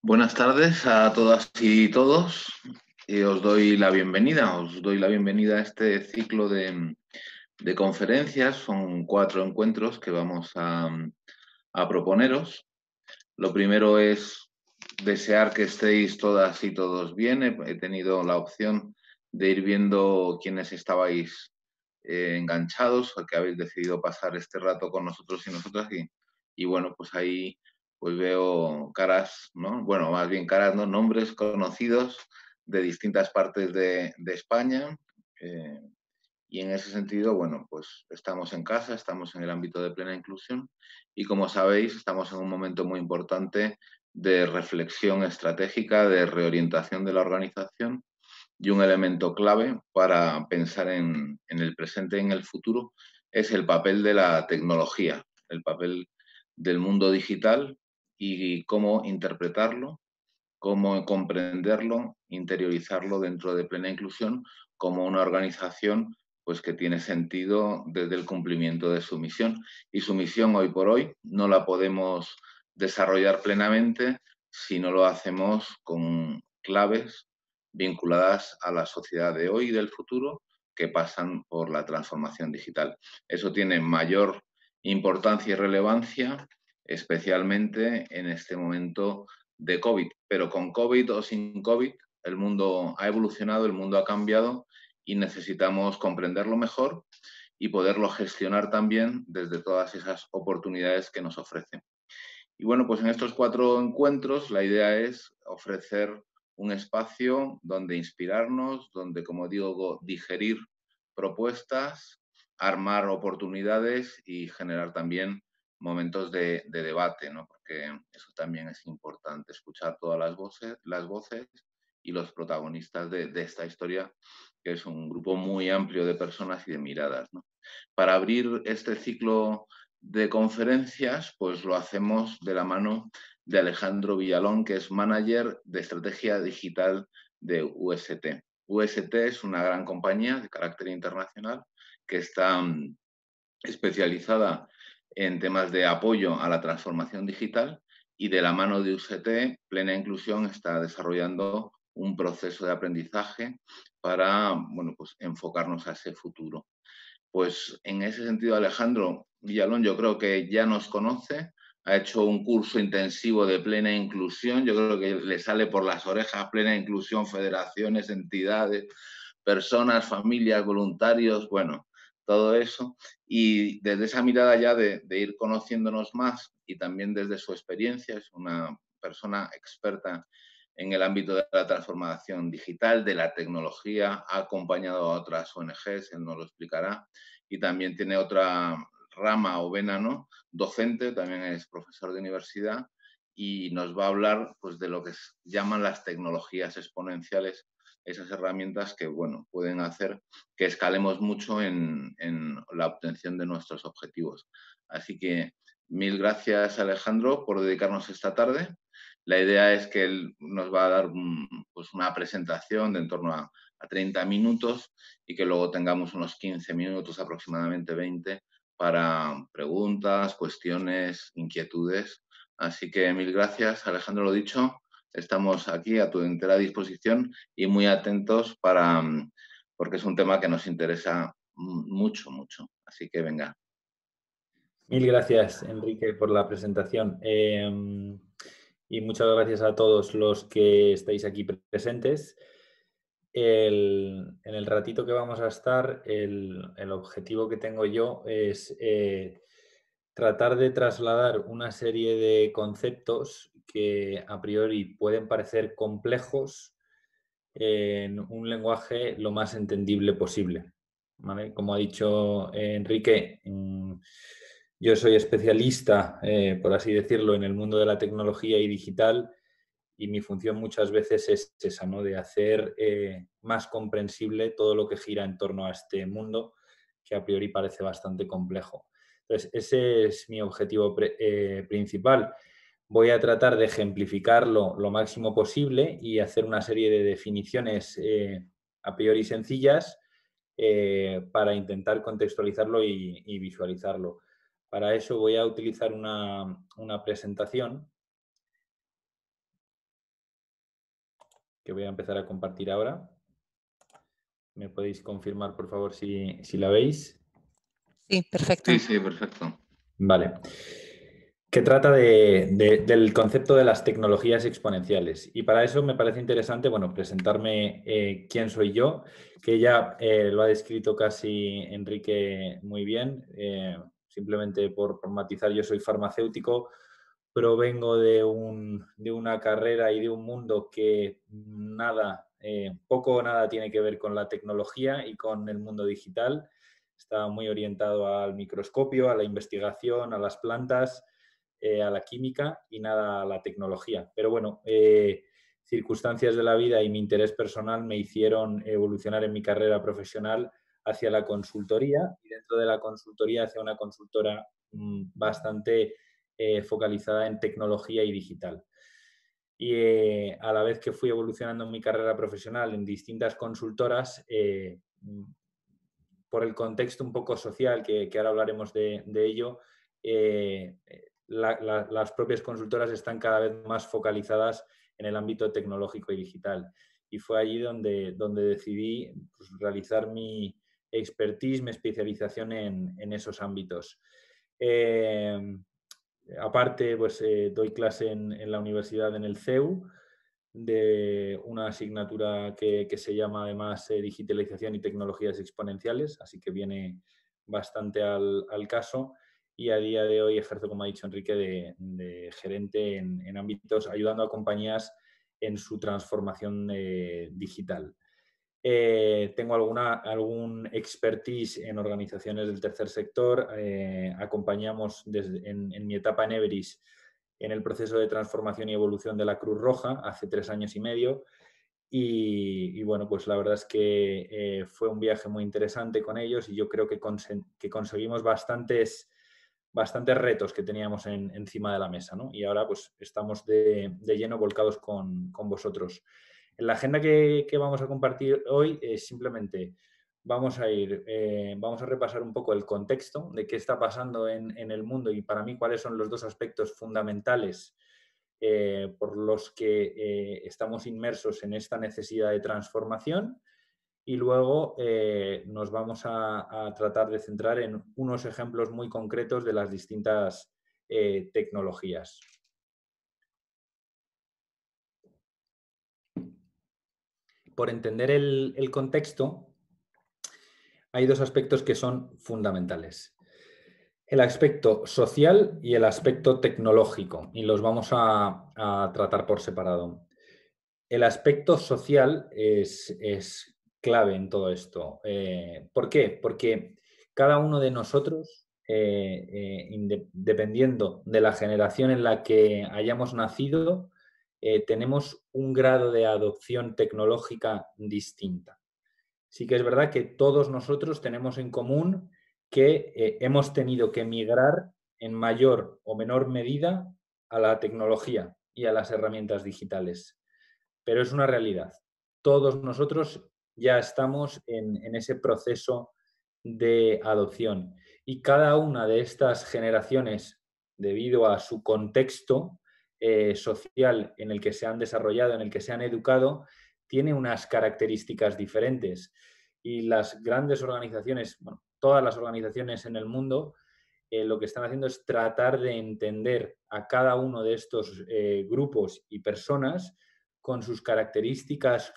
Buenas tardes a todas y todos. os doy la bienvenida, os doy la bienvenida a este ciclo de, conferencias. Son cuatro encuentros que vamos a, proponeros. Lo primero es desear que estéis todas y todos bien. He, tenido la opción de ir viendo quienes estabais eh, enganchados, o que habéis decidido pasar este rato con nosotros y nosotras. y bueno, pues ahí pues veo caras, bueno, más bien caras, ¿no? nombres conocidos de distintas partes de, España. Eh, y en ese sentido, bueno, pues estamos en casa, estamos en el ámbito de plena inclusión y como sabéis, estamos en un momento muy importante de reflexión estratégica, de reorientación de la organización y un elemento clave para pensar en, en el presente y en el futuro es el papel de la tecnología, el papel del mundo digital y cómo interpretarlo, cómo comprenderlo, interiorizarlo dentro de plena inclusión como una organización pues que tiene sentido desde el cumplimiento de su misión. Y su misión hoy por hoy no la podemos desarrollar plenamente si no lo hacemos con claves vinculadas a la sociedad de hoy y del futuro que pasan por la transformación digital. Eso tiene mayor importancia y relevancia especialmente en este momento de COVID. Pero con COVID o sin COVID, el mundo ha evolucionado, el mundo ha cambiado y necesitamos comprenderlo mejor y poderlo gestionar también desde todas esas oportunidades que nos ofrecen. Y bueno, pues en estos cuatro encuentros la idea es ofrecer un espacio donde inspirarnos, donde, como digo, digerir propuestas, armar oportunidades y generar también momentos de, debate, porque eso también es importante, escuchar todas las voces, las voces y los protagonistas de, esta historia, que es un grupo muy amplio de personas y de miradas. Para abrir este ciclo de conferencias, pues lo hacemos de la mano de Alejandro Villalón, que es manager de estrategia digital de UST. UST es una gran compañía de carácter internacional que está mm, especializada en temas de apoyo a la transformación digital y de la mano de UCT, Plena Inclusión está desarrollando un proceso de aprendizaje para bueno, pues, enfocarnos a ese futuro. Pues en ese sentido, Alejandro Villalón, yo creo que ya nos conoce, ha hecho un curso intensivo de plena inclusión, yo creo que le sale por las orejas plena inclusión, federaciones, entidades, personas, familias, voluntarios, bueno, todo eso. Y desde esa mirada ya de, ir conociéndonos más y también desde su experiencia, es una persona experta en el ámbito de la transformación digital, de la tecnología, ha acompañado a otras ONGs, él nos lo explicará, y también tiene otra rama o vena, ¿no? Docente, también es profesor de universidad y nos va a hablar pues, de lo que llaman las tecnologías exponenciales esas herramientas que, bueno, pueden hacer que escalemos mucho en, la obtención de nuestros objetivos. Así que mil gracias, Alejandro, por dedicarnos esta tarde. La idea es que él nos va a dar pues, una presentación de en torno a, a 30 minutos y que luego tengamos unos 15 minutos, aproximadamente 20, para preguntas, cuestiones, inquietudes. Así que mil gracias, Alejandro, lo dicho estamos aquí a tu entera disposición y muy atentos para, mm, porque es un tema que nos interesa mucho, mucho. Así que venga. Mil gracias, Enrique, por la presentación. Em, y muchas gracias a todos los que estáis aquí presentes. en el ratito que vamos a estar, el, objetivo que tengo yo es eh, tratar de trasladar una serie de conceptos que a priori pueden parecer complejos en un lenguaje lo más entendible posible. Como ha dicho Enrique, mm, yo soy especialista, eh, por así decirlo, en el mundo de la tecnología y digital y mi función muchas veces es esa, de hacer eh, más comprensible todo lo que gira en torno a este mundo que a priori parece bastante complejo. Entonces, ese es mi objetivo eh, principal voy a tratar de ejemplificarlo lo máximo posible y hacer una serie de definiciones eh, a priori sencillas eh, para intentar contextualizarlo y, visualizarlo. Para eso voy a utilizar una, presentación que voy a empezar a compartir ahora. ¿Me podéis confirmar, por favor, si, si la veis? Sí, perfecto. Sí, sí, perfecto. Vale que trata del concepto de las tecnologías exponenciales. Y para eso me parece interesante bueno, presentarme eh, quién soy yo, que ya eh, lo ha descrito casi Enrique muy bien. Eh, simplemente por, matizar, yo soy farmacéutico, provengo de, de, una carrera y de un mundo que nada, poco o nada tiene que ver con la tecnología y con el mundo digital. Está muy orientado al microscopio, a la investigación, a las plantas. Eh, a la química y nada a la tecnología. Pero bueno, eh, circunstancias de la vida y mi interés personal me hicieron evolucionar en mi carrera profesional hacia la consultoría y dentro de la consultoría hacia una consultora mm, bastante eh, focalizada en tecnología y digital. Y a la vez que fui evolucionando en mi carrera profesional en distintas consultoras, mm, por el contexto un poco social, que, ahora hablaremos de ello, las propias consultoras están cada vez más focalizadas en el ámbito tecnológico y digital. Y fue allí donde, decidí pues, realizar mi expertise, mi especialización en, esos ámbitos. Em, aparte, pues eh, doy clase en, la universidad, en el CEU, de una asignatura que, se llama además eh, Digitalización y Tecnologías Exponenciales, así que viene bastante al caso y a día de hoy ejerzo, como ha dicho Enrique, de, gerente en, ámbitos, ayudando a compañías en su transformación eh, digital. Eh, tengo alguna, algún expertise en organizaciones del tercer sector. Eh, acompañamos en, mi etapa en Everis en el proceso de transformación y evolución de la Cruz Roja hace tres años y medio. Y, bueno, pues la verdad es que fue un viaje muy interesante con ellos y yo creo que, que conseguimos bastantes bastantes retos que teníamos encima de la mesa, ¿no? Y ahora pues estamos de, lleno volcados con, vosotros. En la agenda que, vamos a compartir hoy es simplemente vamos a ir, eh, vamos a repasar un poco el contexto de qué está pasando en, el mundo y para mí cuáles son los dos aspectos fundamentales eh, por los que eh, estamos inmersos en esta necesidad de transformación y luego eh, nos vamos a, tratar de centrar en unos ejemplos muy concretos de las distintas eh, tecnologías. Por entender el, contexto, hay dos aspectos que son fundamentales. El aspecto social y el aspecto tecnológico, y los vamos a, tratar por separado. El aspecto social es clave en todo esto. Eh, ¿Por qué? Porque cada uno de nosotros, eh, eh, dependiendo de la generación en la que hayamos nacido, tenemos un grado de adopción tecnológica distinta. Sí que es verdad que todos nosotros tenemos en común que hemos tenido que migrar en mayor o menor medida a la tecnología y a las herramientas digitales. Pero es una realidad. Todos nosotros ya estamos en, ese proceso de adopción. Y cada una de estas generaciones, debido a su contexto eh, social en el que se han desarrollado, en el que se han educado, tiene unas características diferentes. Y las grandes organizaciones, todas las organizaciones en el mundo, eh, lo que están haciendo es tratar de entender a cada uno de estos eh, grupos y personas con sus características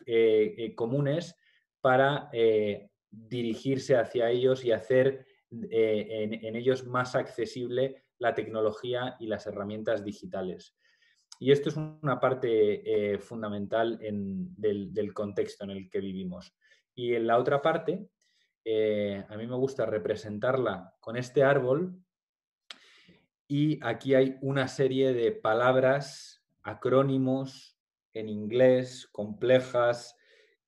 comunes para eh, dirigirse hacia ellos y hacer eh, en, ellos más accesible la tecnología y las herramientas digitales. Y esto es una parte eh, fundamental del, contexto en el que vivimos. Y en la otra parte, a mí me gusta representarla con este árbol y aquí hay una serie de palabras, acrónimos en inglés, complejas,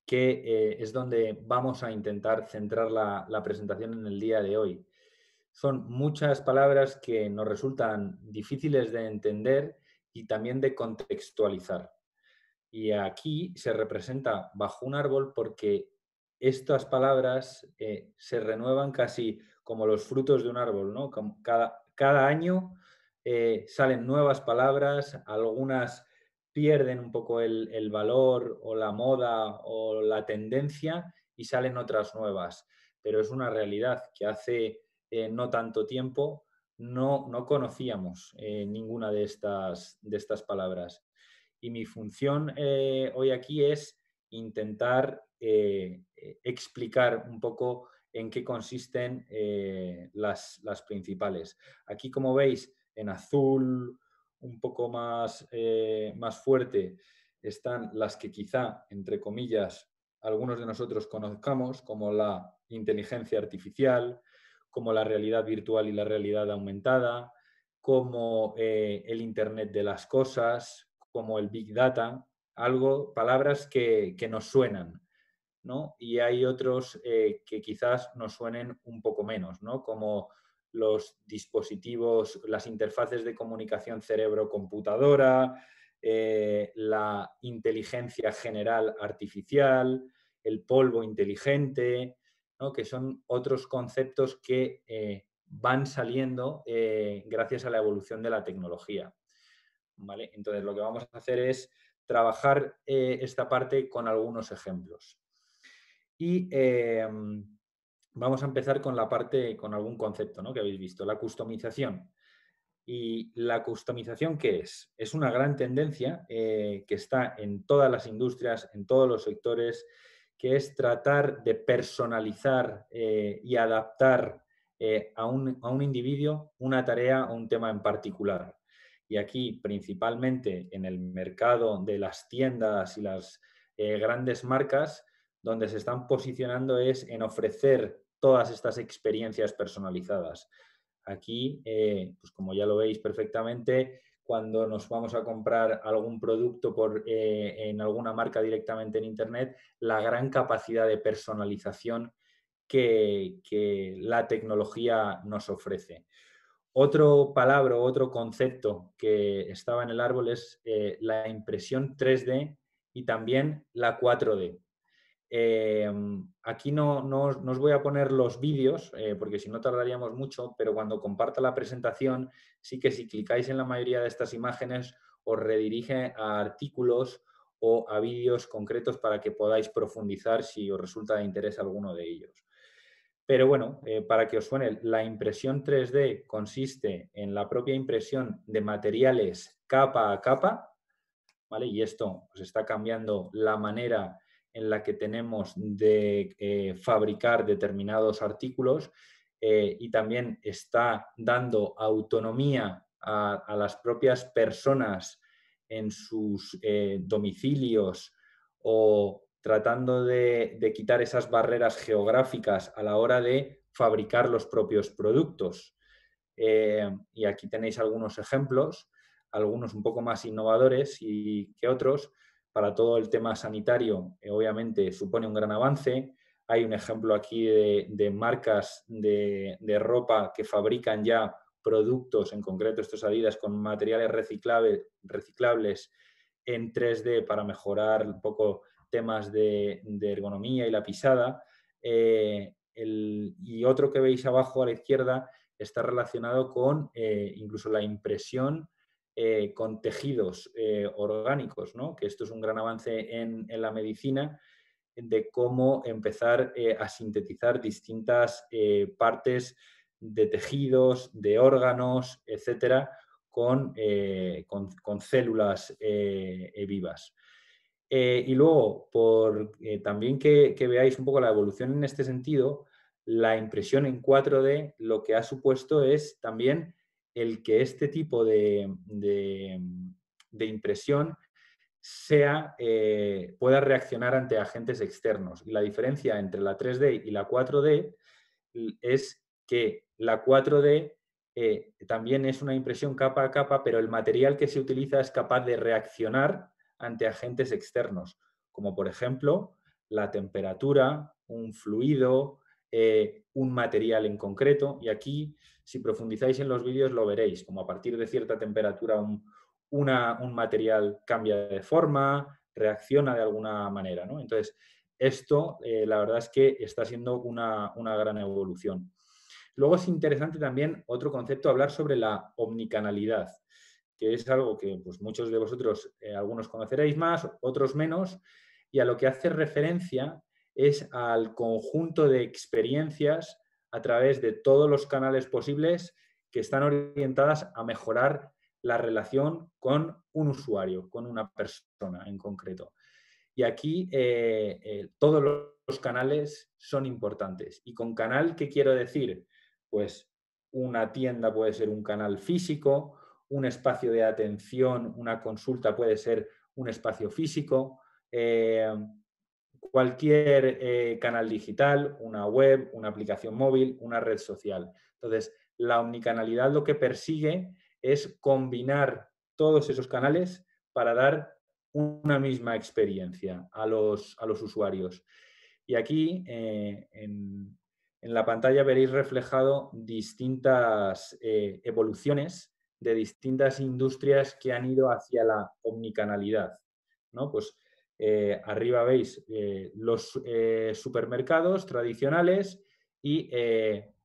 que eh, es donde vamos a intentar centrar la, presentación en el día de hoy. Son muchas palabras que nos resultan difíciles de entender y también de contextualizar. Y aquí se representa bajo un árbol porque estas palabras eh, se renuevan casi como los frutos de un árbol, ¿no? cada, año eh, salen nuevas palabras, algunas pierden un poco el, valor o la moda o la tendencia y salen otras nuevas. Pero es una realidad que hace eh, no tanto tiempo no, no conocíamos eh, ninguna de estas, de estas palabras. Y mi función eh, hoy aquí es intentar explicar un poco en qué consisten las, las principales. Aquí, como veis, en azul, un poco más, eh, más fuerte están las que quizá, entre comillas, algunos de nosotros conozcamos, como la inteligencia artificial, como la realidad virtual y la realidad aumentada, como eh, el Internet de las Cosas, como el Big Data, algo, palabras que, nos suenan, ¿no? Y hay otros eh, que quizás nos suenen un poco menos, ¿no? Como los dispositivos, las interfaces de comunicación cerebro-computadora, eh, la inteligencia general artificial, el polvo inteligente, ¿no? que son otros conceptos que eh, van saliendo eh, gracias a la evolución de la tecnología. ¿Vale? Entonces, lo que vamos a hacer es trabajar esta parte con algunos ejemplos. Y Vamos a empezar con la parte, con algún concepto ¿no? que habéis visto, la customización. ¿Y la customización qué es? Es una gran tendencia eh, que está en todas las industrias, en todos los sectores, que es tratar de personalizar eh, y adaptar eh, a, un, a, un, individuo una tarea o un tema en particular. Y aquí, principalmente en el mercado de las tiendas y las grandes marcas, donde se están posicionando es en ofrecer todas estas experiencias personalizadas. Aquí, eh, pues como ya lo veis perfectamente, cuando nos vamos a comprar algún producto por, eh, en alguna marca directamente en Internet, la gran capacidad de personalización que, la tecnología nos ofrece. Otro palabra, otro concepto que estaba en el árbol es eh, la impresión 3D y también la 4D. Eh, aquí no, no, os voy a poner los vídeos, eh, porque si no tardaríamos mucho, pero cuando comparta la presentación, sí que si clicáis en la mayoría de estas imágenes, os redirige a artículos o a vídeos concretos para que podáis profundizar si os resulta de interés alguno de ellos. Pero bueno, eh, para que os suene, la impresión 3D consiste en la propia impresión de materiales capa a capa, ¿vale? Y esto se pues, está cambiando la manera en la que tenemos de eh, fabricar determinados artículos eh, y también está dando autonomía a, las propias personas en sus eh, domicilios o tratando de, de, quitar esas barreras geográficas a la hora de fabricar los propios productos. y aquí tenéis algunos ejemplos, algunos un poco más innovadores y que otros, para todo el tema sanitario, eh, obviamente, supone un gran avance. Hay un ejemplo aquí de, marcas de, ropa que fabrican ya productos, en concreto estos Adidas, con materiales reciclables en 3D para mejorar un poco temas de, ergonomía y la pisada. Eh, y otro que veis abajo a la izquierda está relacionado con eh, incluso la impresión eh, con tejidos eh, orgánicos, que esto es un gran avance en, la medicina, de cómo empezar eh, a sintetizar distintas partes de tejidos, de órganos, etcétera, con, células vivas. y luego, también que, que veáis un poco la evolución en este sentido, la impresión en 4D lo que ha supuesto es también el que este tipo de, impresión sea, eh, pueda reaccionar ante agentes externos. Y la diferencia entre la 3D y la 4D es que la 4D eh, también es una impresión capa a capa, pero el material que se utiliza es capaz de reaccionar ante agentes externos, como por ejemplo la temperatura, un fluido, eh, un material en concreto. Y aquí, si profundizáis en los vídeos, lo veréis, como a partir de cierta temperatura un, material cambia de forma, reacciona de alguna manera. ¿no? Entonces, esto eh, la verdad es que está siendo una, gran evolución. Luego es interesante también otro concepto, hablar sobre la omnicanalidad, que es algo que pues, muchos de vosotros, eh, algunos conoceréis más, otros menos, y a lo que hace referencia es al conjunto de experiencias a través de todos los canales posibles que están orientadas a mejorar la relación con un usuario, con una persona en concreto. Y aquí eh, eh, todos los canales son importantes. ¿Y con canal qué quiero decir? Pues una tienda puede ser un canal físico, un espacio de atención, una consulta puede ser un espacio físico, eh, cualquier eh, canal digital, una web, una aplicación móvil, una red social. Entonces, la omnicanalidad lo que persigue es combinar todos esos canales para dar una misma experiencia a los, a los usuarios. Y aquí eh, en, la pantalla veréis reflejado distintas eh, evoluciones de distintas industrias que han ido hacia la omnicanalidad. ¿no? Pues eh, arriba veis eh, los eh, supermercados tradicionales y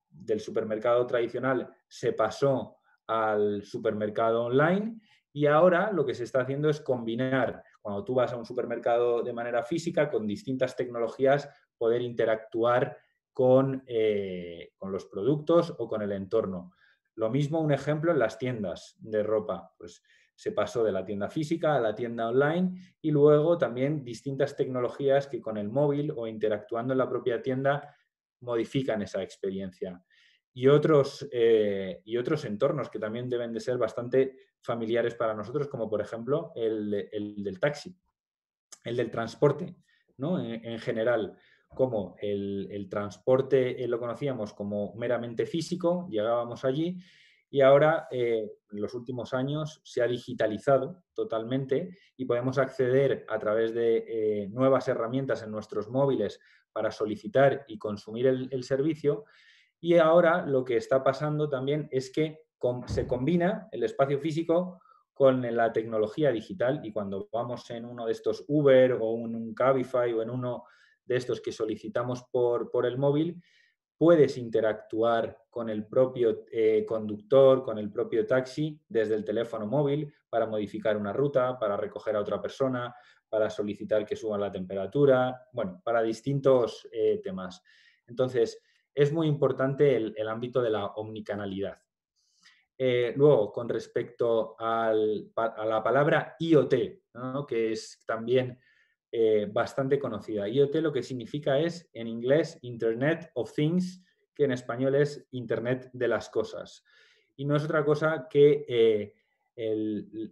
del supermercado tradicional se pasó al supermercado online y ahora lo que se está haciendo es combinar, cuando tú vas a un supermercado de manera física, con distintas tecnologías, poder interactuar con, los productos o con el entorno. Lo mismo un ejemplo en las tiendas de ropa. Pues se pasó de la tienda física a la tienda online y luego también distintas tecnologías que con el móvil o interactuando en la propia tienda modifican esa experiencia. Y otros, eh, y otros entornos que también deben de ser bastante familiares para nosotros, como por ejemplo el, del taxi, el del transporte, ¿no? en, general como el, transporte eh, lo conocíamos como meramente físico, llegábamos allí y ahora, eh, en los últimos años, se ha digitalizado totalmente y podemos acceder a través de eh, nuevas herramientas en nuestros móviles para solicitar y consumir el, servicio. Y ahora lo que está pasando también es que se combina el espacio físico con la tecnología digital y cuando vamos en uno de estos Uber o en un Cabify o en uno de estos que solicitamos por el móvil, puedes interactuar con el propio eh, conductor, con el propio taxi, desde el teléfono móvil para modificar una ruta, para recoger a otra persona, para solicitar que suba la temperatura, bueno, para distintos eh, temas. Entonces, es muy importante el, ámbito de la omnicanalidad. Eh, luego, con respecto a la palabra IoT, que es también eh, bastante conocida. IoT lo que significa es, en inglés, Internet of Things, que en español es Internet de las Cosas. Y no es otra cosa que eh,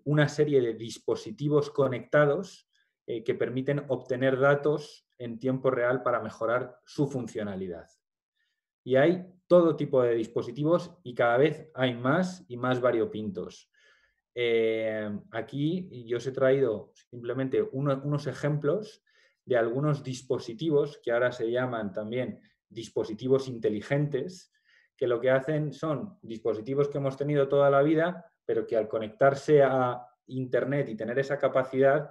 una serie de dispositivos conectados eh, que permiten obtener datos en tiempo real para mejorar su funcionalidad. Y hay todo tipo de dispositivos y cada vez hay más y más variopintos. Eh, aquí yo os he traído simplemente unos ejemplos de algunos dispositivos que ahora se llaman también dispositivos inteligentes, que lo que hacen son dispositivos que hemos tenido toda la vida, pero que al conectarse a Internet y tener esa capacidad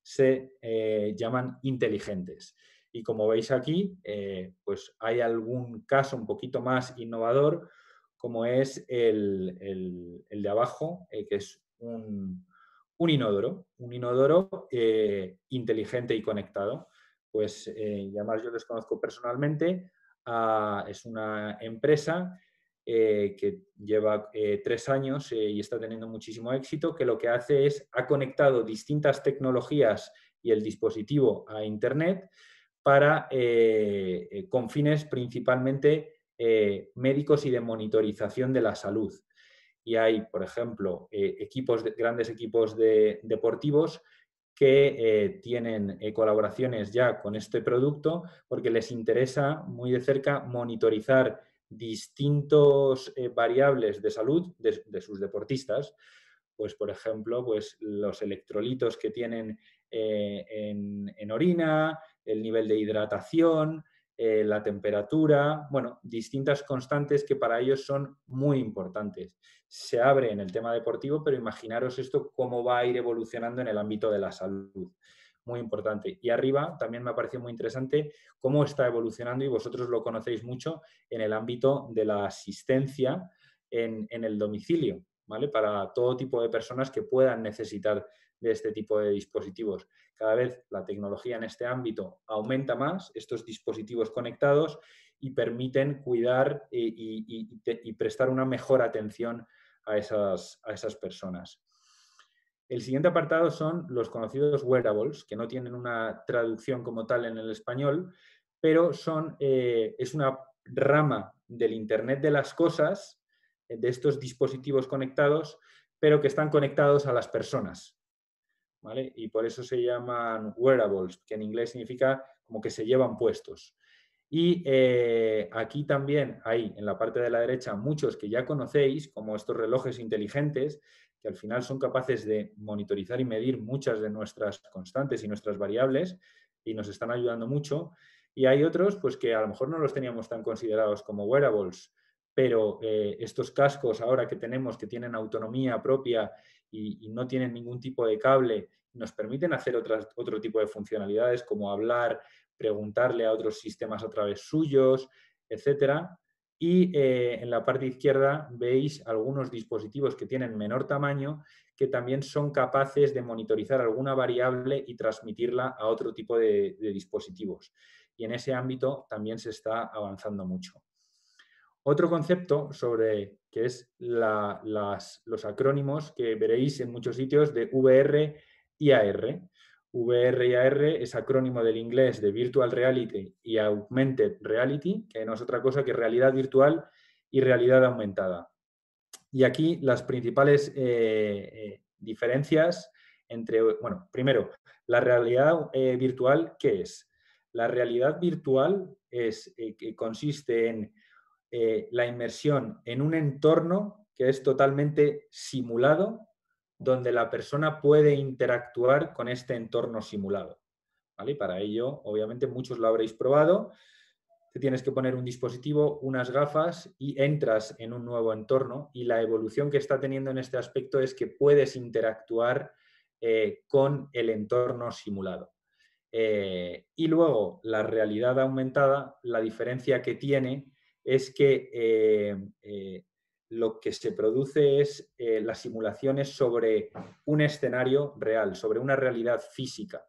se eh, llaman inteligentes. Y como veis aquí, eh, pues hay algún caso un poquito más innovador, como es el, de abajo, que es un, inodoro, un inodoro eh, inteligente y conectado. Pues eh, además yo les conozco personalmente, ah, es una empresa eh, que lleva tres años y está teniendo muchísimo éxito, que lo que hace es, ha conectado distintas tecnologías y el dispositivo a Internet para, con fines principalmente médicos y de monitorización de la salud y hay, por ejemplo, eh, equipos grandes equipos de, deportivos que eh, tienen eh, colaboraciones ya con este producto porque les interesa muy de cerca monitorizar distintos variables de salud de, sus deportistas. Pues, por ejemplo, pues, los electrolitos que tienen en, orina, el nivel de hidratación, la temperatura, bueno, distintas constantes que para ellos son muy importantes se abre en el tema deportivo, pero imaginaros esto cómo va a ir evolucionando en el ámbito de la salud. Muy importante. Y arriba también me ha parecido muy interesante cómo está evolucionando, y vosotros lo conocéis mucho, en el ámbito de la asistencia en, el domicilio, ¿vale? Para todo tipo de personas que puedan necesitar de este tipo de dispositivos. Cada vez la tecnología en este ámbito aumenta más, estos dispositivos conectados, y permiten cuidar eh, y, prestar una mejor atención a esas, a esas personas. El siguiente apartado son los conocidos wearables, que no tienen una traducción como tal en el español, pero son, eh, es una rama del Internet de las Cosas, eh, de estos dispositivos conectados, pero que están conectados a las personas. ¿vale? Y por eso se llaman wearables, que en inglés significa como que se llevan puestos. Y eh, aquí también hay en la parte de la derecha muchos que ya conocéis, como estos relojes inteligentes, que al final son capaces de monitorizar y medir muchas de nuestras constantes y nuestras variables y nos están ayudando mucho. Y hay otros pues, que a lo mejor no los teníamos tan considerados como wearables, pero eh, estos cascos ahora que tenemos que tienen autonomía propia y no tienen ningún tipo de cable nos permiten hacer otro tipo de funcionalidades como hablar, preguntarle a otros sistemas a través suyos, etcétera. Y eh, en la parte izquierda veis algunos dispositivos que tienen menor tamaño que también son capaces de monitorizar alguna variable y transmitirla a otro tipo de, dispositivos. Y en ese ámbito también se está avanzando mucho. Otro concepto sobre que es los acrónimos que veréis en muchos sitios de VR, IAR. VR y AR es acrónimo del inglés de Virtual Reality y Augmented Reality, que no es otra cosa que realidad virtual y realidad aumentada. Y aquí las principales eh, eh, diferencias entre, bueno, primero, la realidad eh, virtual, ¿qué es? La realidad virtual es, que consiste en la inmersión en un entorno que es totalmente simulado donde la persona puede interactuar con este entorno simulado. Y para ello, obviamente, muchos lo habréis probado. Te tienes que poner un dispositivo, unas gafas y entras en un nuevo entorno. Y la evolución que está teniendo en este aspecto es que puedes interactuar eh, con el entorno simulado. Eh, y luego, la realidad aumentada, la diferencia que tiene es que eh, lo que se produce es eh, las simulaciones sobre un escenario real, sobre una realidad física.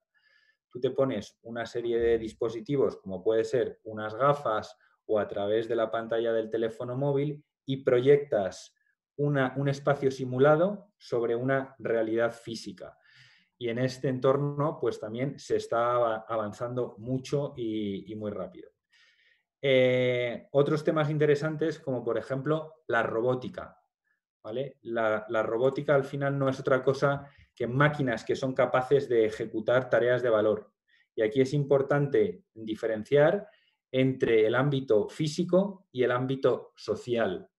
Tú te pones una serie de dispositivos, como puede ser unas gafas o a través de la pantalla del teléfono móvil, y proyectas una, un espacio simulado sobre una realidad física. Y en este entorno, pues también se está avanzando mucho y muy rápido. Eh, otros temas interesantes, como por ejemplo la robótica. ¿vale? La, robótica al final no es otra cosa que máquinas que son capaces de ejecutar tareas de valor. Y aquí es importante diferenciar entre el ámbito físico y el ámbito social.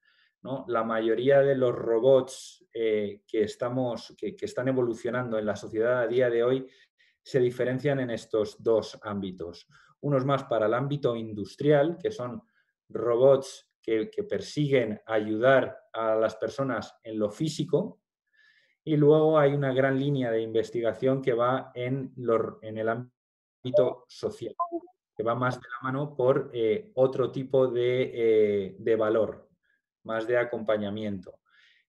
La mayoría de los robots eh, que, estamos, que, que están evolucionando en la sociedad a día de hoy se diferencian en estos dos ámbitos unos más para el ámbito industrial, que son robots que, persiguen ayudar a las personas en lo físico, y luego hay una gran línea de investigación que va en, en el ámbito social, que va más de la mano por eh, otro tipo eh, de, valor, más de acompañamiento.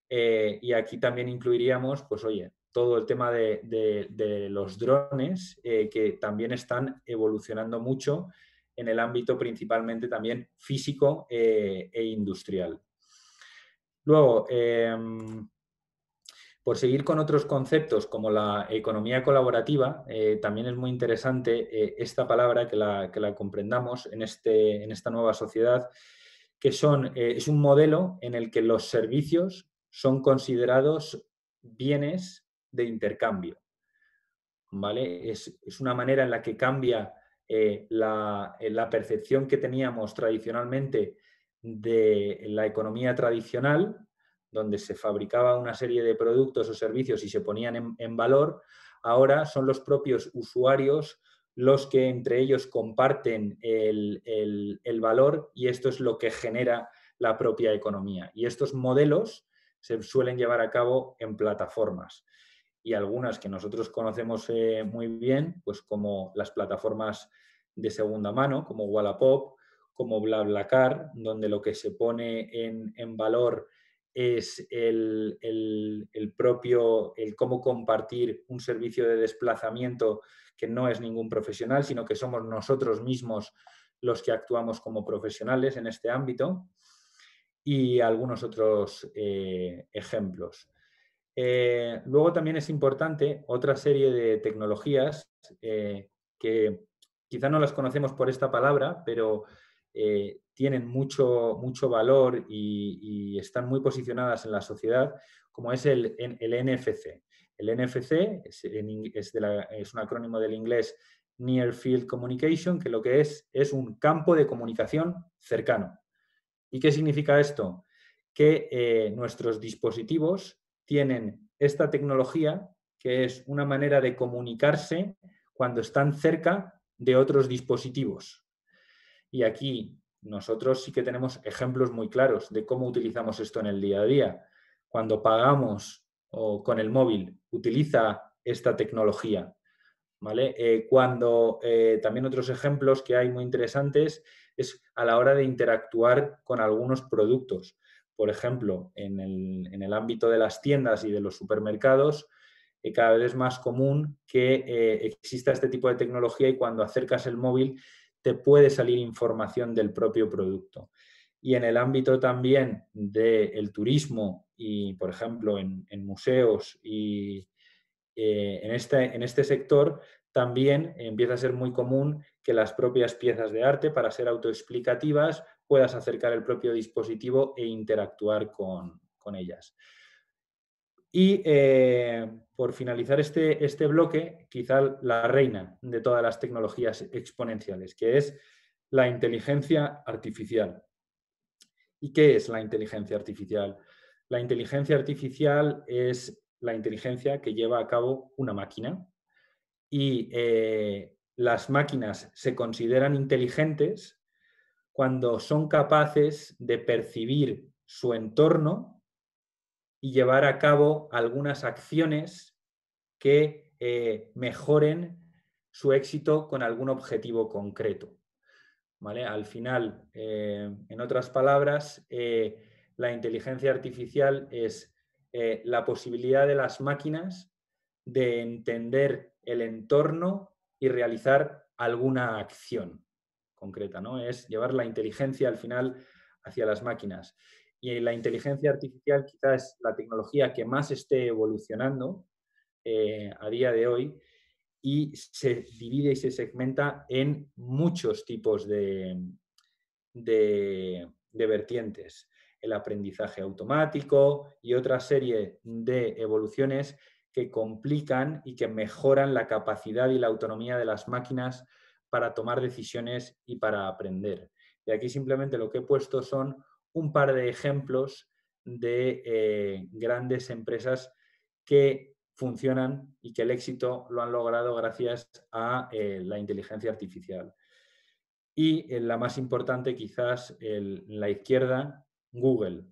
Eh, y aquí también incluiríamos, pues oye, todo el tema de, los drones, eh, que también están evolucionando mucho en el ámbito principalmente también físico eh, e industrial. Luego, em, por seguir con otros conceptos como la economía colaborativa, eh, también es muy interesante esta palabra que la, comprendamos en, este, en, esta nueva sociedad, que son, es un modelo en el que los servicios son considerados bienes de intercambio. ¿Vale? Es, una manera en la que cambia eh, eh, la, percepción que teníamos tradicionalmente de la economía tradicional, donde se fabricaba una serie de productos o servicios y se ponían en, valor, ahora son los propios usuarios los que entre ellos comparten el, valor y esto es lo que genera la propia economía. Y estos modelos se suelen llevar a cabo en plataformas y algunas que nosotros conocemos eh, muy bien, pues como las plataformas de segunda mano, como Wallapop, como BlaBlaCar, donde lo que se pone en, valor es el, propio, el cómo compartir un servicio de desplazamiento que no es ningún profesional, sino que somos nosotros mismos los que actuamos como profesionales en este ámbito y algunos otros eh, ejemplos. Eh, luego también es importante otra serie de tecnologías eh, que quizá no las conocemos por esta palabra, pero eh, tienen mucho, mucho valor y, están muy posicionadas en la sociedad, como es el, el NFC. El NFC es, un acrónimo del inglés Near Field Communication, que lo que es es un campo de comunicación cercano. ¿Y qué significa esto? Que nuestros dispositivos tienen esta tecnología, que es una manera de comunicarse cuando están cerca de otros dispositivos. Y aquí nosotros sí que tenemos ejemplos muy claros de cómo utilizamos esto en el día a día. Cuando pagamos o con el móvil, utiliza esta tecnología. ¿Vale? Eh, cuando eh, también otros ejemplos que hay muy interesantes es a la hora de interactuar con algunos productos por ejemplo, en el, ámbito de las tiendas y de los supermercados, eh, cada vez es más común que eh, exista este tipo de tecnología y cuando acercas el móvil te puede salir información del propio producto. Y en el ámbito también del turismo y, por ejemplo, en, museos y eh, este, en este sector, también empieza a ser muy común que las propias piezas de arte, para ser autoexplicativas, puedas acercar el propio dispositivo e interactuar con, ellas. Y eh, por finalizar este, este, bloque, quizá la reina de todas las tecnologías exponenciales, que es la inteligencia artificial. ¿Y qué es la inteligencia artificial? La inteligencia artificial es la inteligencia que lleva a cabo una máquina y eh, las máquinas se consideran inteligentes cuando son capaces de percibir su entorno y llevar a cabo algunas acciones que eh, mejoren su éxito con algún objetivo concreto. Al final, eh, en otras palabras, eh, la inteligencia artificial es la posibilidad de las máquinas de entender el entorno y realizar alguna acción concreta, ¿no? Es llevar la inteligencia al final hacia las máquinas. Y la inteligencia artificial quizás es la tecnología que más esté evolucionando eh, a día de hoy y se divide y se segmenta en muchos tipos de, de vertientes. El aprendizaje automático y otra serie de evoluciones que complican y que mejoran la capacidad y la autonomía de las máquinas para tomar decisiones y para aprender. Y aquí simplemente lo que he puesto son un par de ejemplos de eh, grandes empresas que funcionan y que el éxito lo han logrado gracias a eh, la inteligencia artificial. Y eh, la más importante quizás en la izquierda, Google.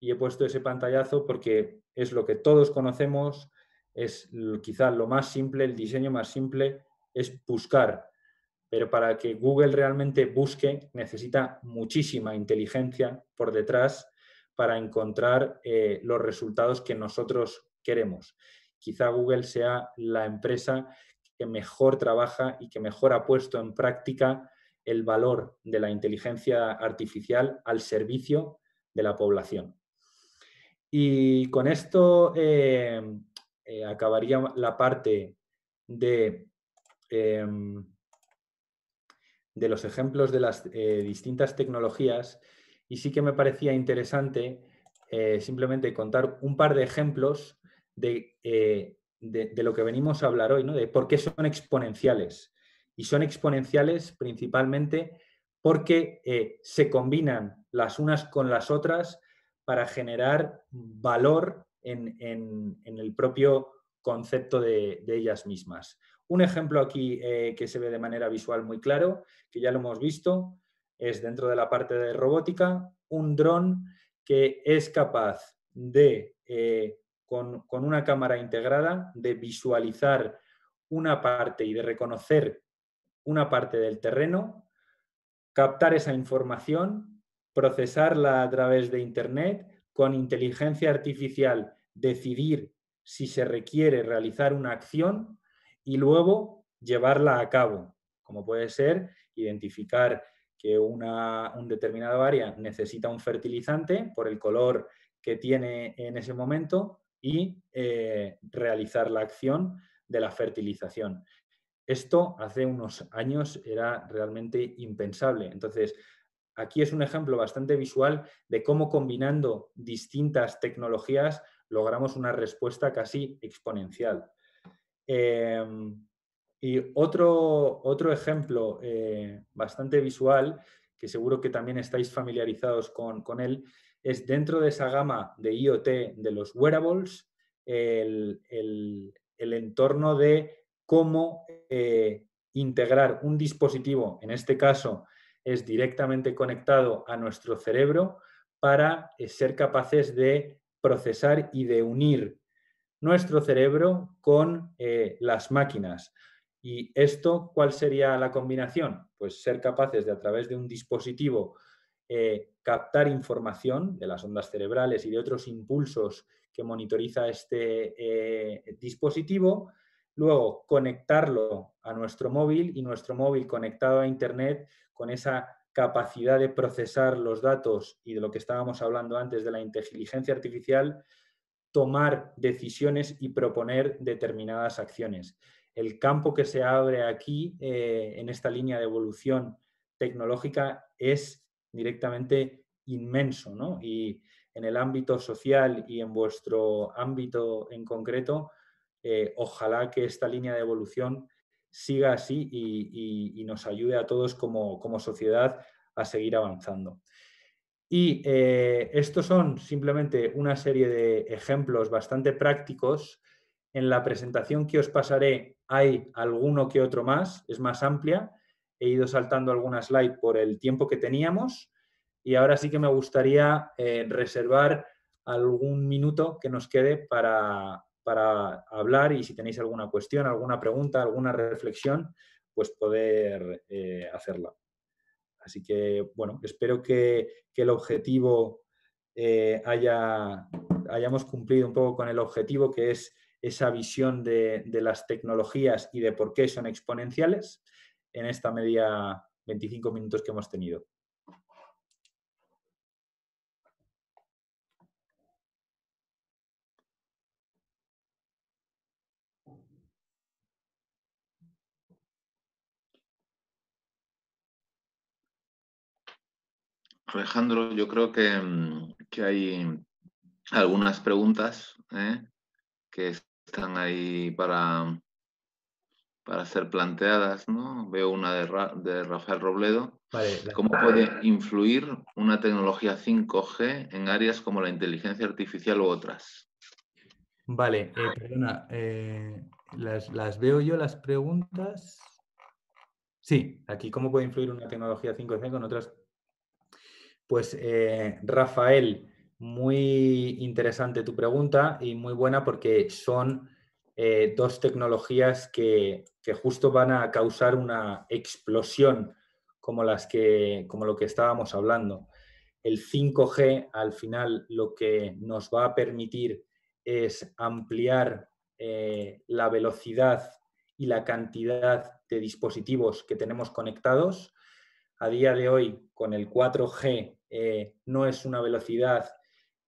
y he puesto ese pantallazo porque es lo que todos conocemos, es quizás lo más simple, el diseño más simple, es buscar. Pero para que Google realmente busque, necesita muchísima inteligencia por detrás para encontrar eh, los resultados que nosotros queremos. Quizá Google sea la empresa que mejor trabaja y que mejor ha puesto en práctica el valor de la inteligencia artificial al servicio de la población. Y con esto eh, eh, acabaría la parte de Em, de los ejemplos de las eh, distintas tecnologías y sí que me parecía interesante eh, simplemente contar un par de ejemplos eh, de, de, lo que venimos a hablar hoy, de por qué son exponenciales. Y son exponenciales principalmente porque se combinan las unas con las otras para generar valor en, en, en el propio concepto de, de ellas mismas. Un ejemplo aquí eh, que se ve de manera visual muy claro, que ya lo hemos visto, es dentro de la parte de robótica, un dron que es capaz de, eh, con, con, una cámara integrada, de visualizar una parte y de reconocer una parte del terreno, captar esa información, procesarla a través de Internet, con inteligencia artificial decidir si se requiere realizar una acción y luego llevarla a cabo, como puede ser identificar que una, un determinado área necesita un fertilizante por el color que tiene en ese momento y eh, realizar la acción de la fertilización. Esto hace unos años era realmente impensable. Entonces, aquí es un ejemplo bastante visual de cómo combinando distintas tecnologías logramos una respuesta casi exponencial. Em, y otro, otro ejemplo eh, bastante visual, que seguro que también estáis familiarizados con, con, él, es dentro de esa gama de IoT de los wearables, el, entorno de cómo eh, integrar un dispositivo, en este caso es directamente conectado a nuestro cerebro, para eh, ser capaces de procesar y de unir nuestro cerebro con eh, las máquinas. ¿Y esto cuál sería la combinación? Pues ser capaces de a través de un dispositivo eh, captar información de las ondas cerebrales y de otros impulsos que monitoriza este eh, dispositivo, luego conectarlo a nuestro móvil y nuestro móvil conectado a Internet con esa capacidad de procesar los datos y de lo que estábamos hablando antes de la inteligencia artificial, tomar decisiones y proponer determinadas acciones. El campo que se abre aquí eh, en esta línea de evolución tecnológica es directamente inmenso, ¿no? Y en el ámbito social y en vuestro ámbito en concreto, eh, ojalá que esta línea de evolución siga así y, nos ayude a todos como sociedad a seguir avanzando. Y eh, estos son simplemente una serie de ejemplos bastante prácticos. En la presentación que os pasaré hay alguno que otro más, es más amplia. He ido saltando algunas slides por el tiempo que teníamos y ahora sí que me gustaría eh, reservar algún minuto que nos quede para, para, hablar y si tenéis alguna cuestión, alguna pregunta, alguna reflexión, pues poder eh, hacerla. Así que, bueno, espero que, el objetivo eh, haya, hayamos cumplido un poco con el objetivo que es esa visión de, de, las tecnologías y de por qué son exponenciales en esta media 25 minutos que hemos tenido. Alejandro, yo creo que, mm, hay algunas preguntas ¿eh? que están ahí para, para ser planteadas. ¿no? Veo una de, Rafael Robledo. ¿Cómo puede influir una tecnología 5G en áreas como la inteligencia artificial u otras? Vale, eh, perdona, eh, las, las veo yo las preguntas. Sí, aquí cómo puede influir una tecnología 5G con otras pues eh, Rafael, muy interesante tu pregunta y muy buena porque son eh, dos tecnologías que, justo van a causar una explosión como, las que, como lo que estábamos hablando. El 5G al final lo que nos va a permitir es ampliar eh, la velocidad y la cantidad de dispositivos que tenemos conectados. A día de hoy, con el 4G eh, no es una velocidad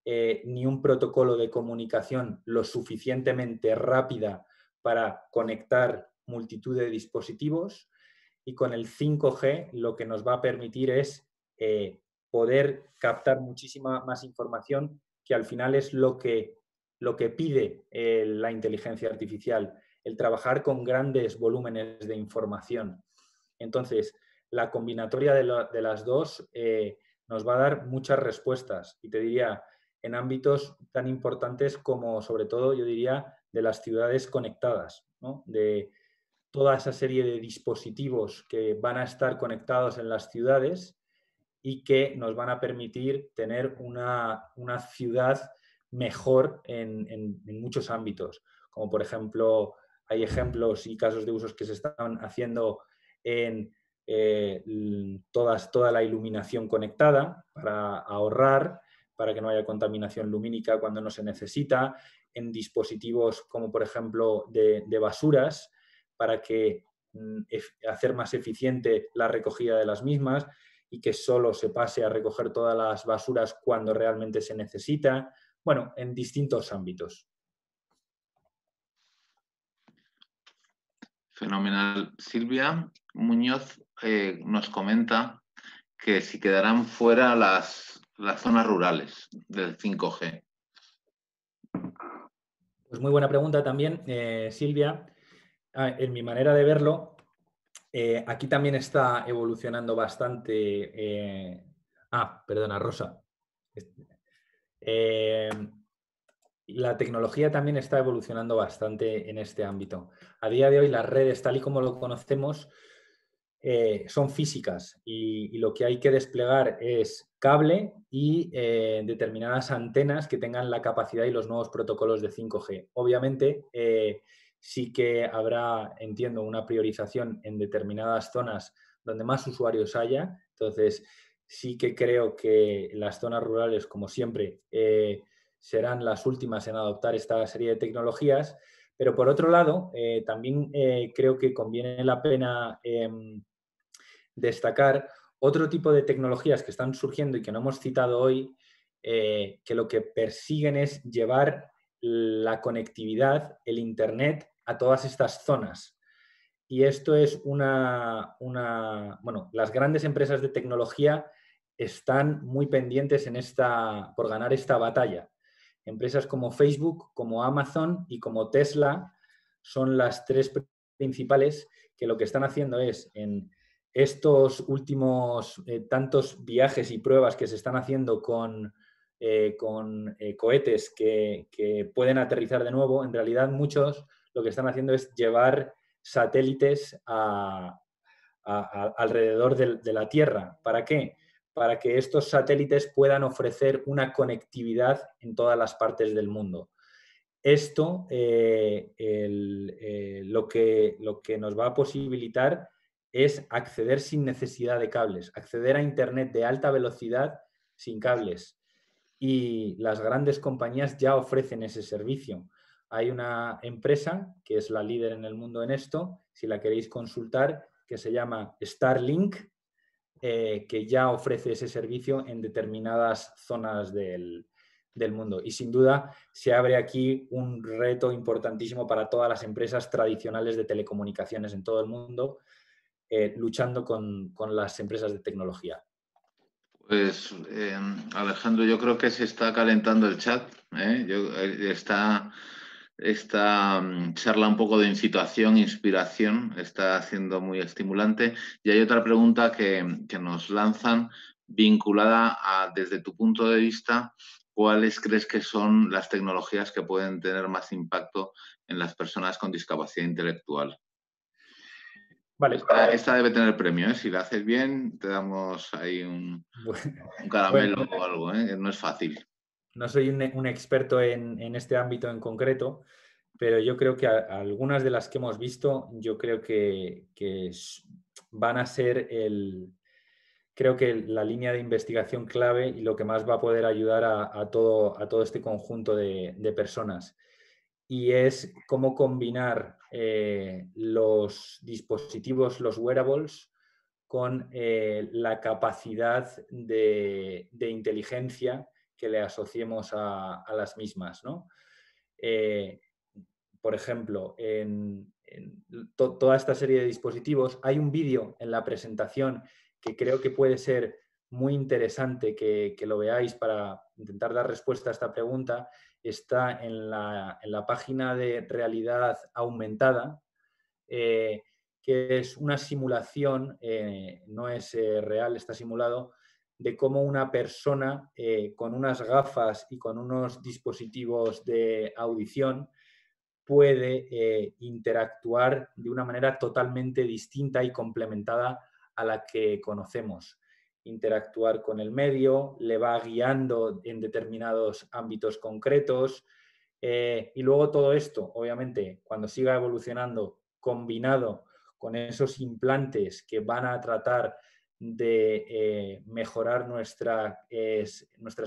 eh, ni un protocolo de comunicación lo suficientemente rápida para conectar multitud de dispositivos y con el 5G lo que nos va a permitir es eh, poder captar muchísima más información que al final es lo que, lo que pide la inteligencia artificial, el trabajar con grandes volúmenes de información. Entonces, la combinatoria de, las dos nos va a dar muchas respuestas. Y te diría, en ámbitos tan importantes como, sobre todo, yo diría, de las ciudades conectadas, de toda esa serie de dispositivos que van a estar conectados en las ciudades y que nos van a permitir tener una, ciudad mejor en, en muchos ámbitos, como por ejemplo, hay ejemplos y casos de usos que se están haciendo en eh, todas, toda la iluminación conectada para ahorrar, para que no haya contaminación lumínica cuando no se necesita, en dispositivos como por ejemplo de, de basuras, para que mm, hacer más eficiente la recogida de las mismas y que solo se pase a recoger todas las basuras cuando realmente se necesita, bueno, en distintos ámbitos. Fenomenal. Silvia Muñoz nos comenta que si quedarán fuera las, zonas rurales del 5G. Es pues muy buena pregunta también, eh, Silvia. en mi manera de verlo, eh, aquí también está evolucionando bastante. Eh, ah, perdona, Rosa. La tecnología también está evolucionando bastante en este ámbito. A día de hoy, las redes, tal y como lo conocemos, eh, son físicas y, lo que hay que desplegar es cable y eh, determinadas antenas que tengan la capacidad y los nuevos protocolos de 5G. Obviamente, eh, sí que habrá, entiendo, una priorización en determinadas zonas donde más usuarios haya. Entonces, sí que creo que las zonas rurales, como siempre, serán las últimas en adoptar esta serie de tecnologías. Pero por otro lado, también creo que conviene la pena em, destacar otro tipo de tecnologías que están surgiendo y que no hemos citado hoy, eh, que lo que persiguen es llevar la conectividad, el Internet, a todas estas zonas. Y esto es una, una bueno, las grandes empresas de tecnología están muy pendientes en esta, por ganar esta batalla. Empresas como Facebook, como Amazon y como Tesla son las tres principales que lo que están haciendo es en estos últimos eh, tantos viajes y pruebas que se están haciendo con, eh, eh, cohetes que, pueden aterrizar de nuevo, en realidad muchos lo que están haciendo es llevar satélites alrededor de, la Tierra. ¿Para qué? Para que estos satélites puedan ofrecer una conectividad en todas las partes del mundo. Esto lo, que, lo, que, nos va a posibilitar es acceder sin necesidad de cables, acceder a Internet de alta velocidad sin cables. Y las grandes compañías ya ofrecen ese servicio. Hay una empresa que es la líder en el mundo en esto, si la queréis consultar, que se llama Starlink, eh, que ya ofrece ese servicio en determinadas zonas del, del mundo. Y sin duda se abre aquí un reto importantísimo para todas las empresas tradicionales de telecomunicaciones en todo el mundo, eh, luchando con, las empresas de tecnología? Pues eh, Alejandro, yo creo que se está calentando el chat. ¿eh? esta mm, charla un poco de incitación, inspiración, está siendo muy estimulante. Y hay otra pregunta que nos lanzan vinculada a, desde tu punto de vista, ¿cuáles crees que son las tecnologías que pueden tener más impacto en las personas con discapacidad intelectual? Esta, debe tener premio, ¿eh? si la haces bien, te damos ahí un, caramelo o algo, ¿eh? no es fácil. No soy un, experto en, este ámbito en concreto, pero yo creo que algunas de las que hemos visto, yo creo que, van a ser creo que la línea de investigación clave y lo que más va a poder ayudar a, todo, este conjunto de personas y es cómo combinar eh, los dispositivos, los wearables, con eh, la capacidad de, inteligencia que le asociemos a, las mismas. Eh, por ejemplo, en, toda esta serie de dispositivos, hay un vídeo en la presentación que creo que puede ser muy interesante que lo veáis para intentar dar respuesta a esta pregunta, está en la, página de realidad aumentada, eh, que es una simulación, eh, no es eh, real, está simulado, de cómo una persona con unas gafas y con unos dispositivos de audición puede interactuar de una manera totalmente distinta y complementada a la que conocemos interactuar con el medio, le va guiando en determinados ámbitos concretos. Eh, y luego todo esto, obviamente, cuando siga evolucionando, combinado con esos implantes que van a tratar de eh, mejorar nuestras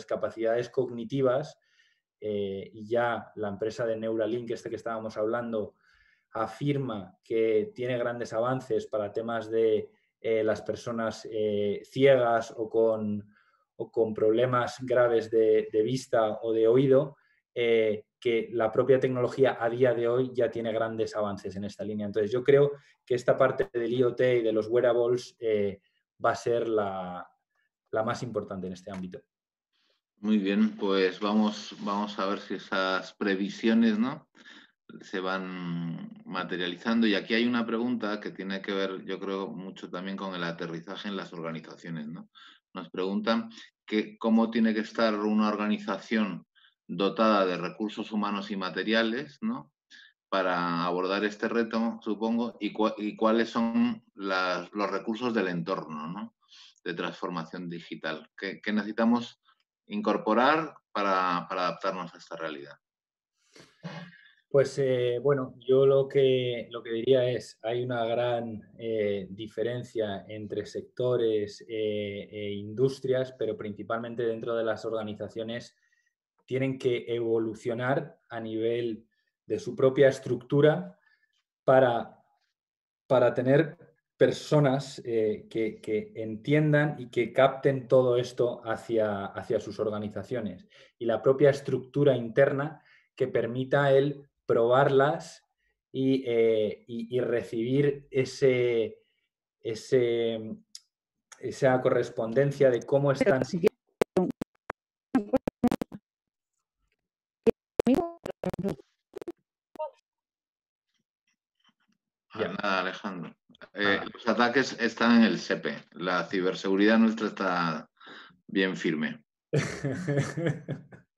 capacidades cognitivas, eh, y ya la empresa de Neuralink, esta que estábamos hablando, afirma que tiene grandes avances para temas de eh, las personas eh, ciegas o con, problemas graves de, vista o de oído, eh, que la propia tecnología a día de hoy ya tiene grandes avances en esta línea. Entonces yo creo que esta parte del IoT y de los wearables va a ser la, más importante en este ámbito. Muy bien, pues vamos, vamos a ver si esas previsiones, ¿no? se van materializando. Y aquí hay una pregunta que tiene que ver, yo creo, mucho también con el aterrizaje en las organizaciones. ¿no? Nos preguntan que, cómo tiene que estar una organización dotada de recursos humanos y materiales para abordar este reto, supongo, y, cuáles son los recursos del entorno de transformación digital que, necesitamos incorporar para, para adaptarnos a esta realidad. Pues eh, bueno, yo lo que, lo que diría es, hay una gran eh, diferencia entre sectores eh, e industrias, pero principalmente dentro de las organizaciones tienen que evolucionar a nivel de su propia estructura para, para tener personas que, entiendan y que capten todo esto hacia, hacia sus organizaciones. Y la propia estructura interna que permita el probarlas eh, y, recibir ese, ese, mm, esa correspondencia de cómo están. Ah, nada, Alejandro. Eh, los ataques están en el SEPE. La ciberseguridad nuestra está bien firme.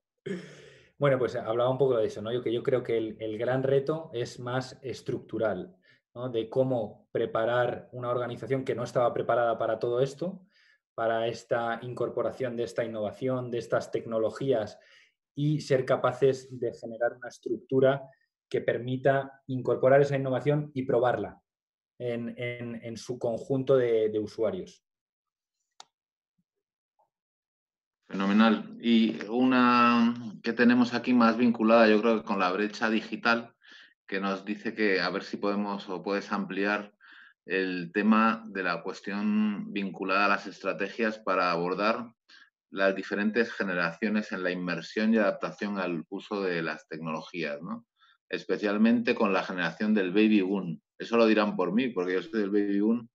Bueno, pues hablaba un poco de eso, ¿no? Yo, que yo creo que el, gran reto es más estructural, ¿no? De cómo preparar una organización que no estaba preparada para todo esto, para esta incorporación de esta innovación, de estas tecnologías y ser capaces de generar una estructura que permita incorporar esa innovación y probarla en, su conjunto de usuarios. Fenomenal. Y una que tenemos aquí más vinculada, yo creo que con la brecha digital, que nos dice que a ver si podemos o puedes ampliar el tema de la cuestión vinculada a las estrategias para abordar las diferentes generaciones en la inmersión y adaptación al uso de las tecnologías, ¿no? especialmente con la generación del baby boom. Eso lo dirán por mí, porque yo soy del baby boom.